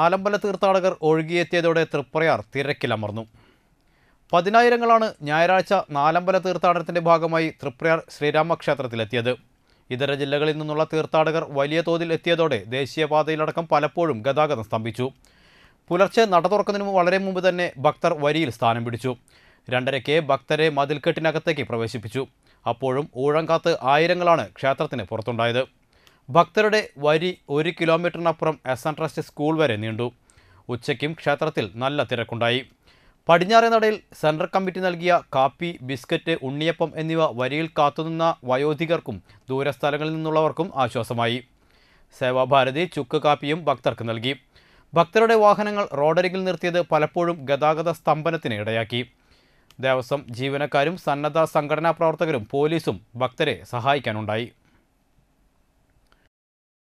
ആലമ്പല തീർത്ഥാടകർ ഒഴുകിയെത്തിയതോടെ തൃപ്രയാർ തിരക്കിലമർന്നു പതിനായിരങ്ങളാണ് ഞായറാഴ്ച നാലമ്പല തീർത്ഥാടനത്തിന്റെ ഭാഗമായി തൃപ്രയാർ ശ്രീരാമക്ഷേത്രത്തിലെത്തിയത് ഇതര ജില്ലകളിൽ നിന്നുള്ള തീർത്ഥാടകർ വലിയ തോതിൽ എത്തിയതോടെ ദേശീയപാതയിലടക്കം പലപ്പോഴും ഗതാഗതം സ്തംഭിച്ചു പുലർച്ചെ നട തുറക്കുന്നതിന് വളരെ മുമ്പ് തന്നെ ഭക്തർ വരിയിൽ സ്ഥാനം പിടിച്ചു രണ്ടരയ്ക്ക് ഭക്തരെ മതിൽക്കെട്ടിനകത്തേക്ക് പ്രവേശിപ്പിച്ചു അപ്പോഴും ഊഴം കാത്ത് ആയിരങ്ങളാണ് ക്ഷേത്രത്തിന് പുറത്തുണ്ടായത് ഭക്തരുടെ വരി ഒരു കിലോമീറ്ററിനപ്പുറം എസ് എൻ ട്രസ്റ്റ് സ്കൂൾ വരെ നീണ്ടു ഉച്ചയ്ക്കും ക്ഷേത്രത്തിൽ നല്ല തിരക്കുണ്ടായി പടിഞ്ഞാറേ നടയിൽ സെൻട്രൽ കമ്മിറ്റി നൽകിയ കാപ്പി ബിസ്ക്കറ്റ് ഉണ്ണിയപ്പം എന്നിവ വരിയിൽ കാത്തുനിന്ന വയോധികർക്കും ദൂരസ്ഥലങ്ങളിൽ നിന്നുള്ളവർക്കും ആശ്വാസമായി സേവാഭാരതി ചുക്ക് കാപ്പിയും ഭക്തർക്ക് നൽകി ഭക്തരുടെ വാഹനങ്ങൾ റോഡരികിൽ നിർത്തിയത് പലപ്പോഴും ഗതാഗത സ്തംഭനത്തിന് ഇടയാക്കി ദേവസ്വം ജീവനക്കാരും സന്നദ്ധ സംഘടനാ പ്രവർത്തകരും പോലീസും ഭക്തരെ സഹായിക്കാനുണ്ടായി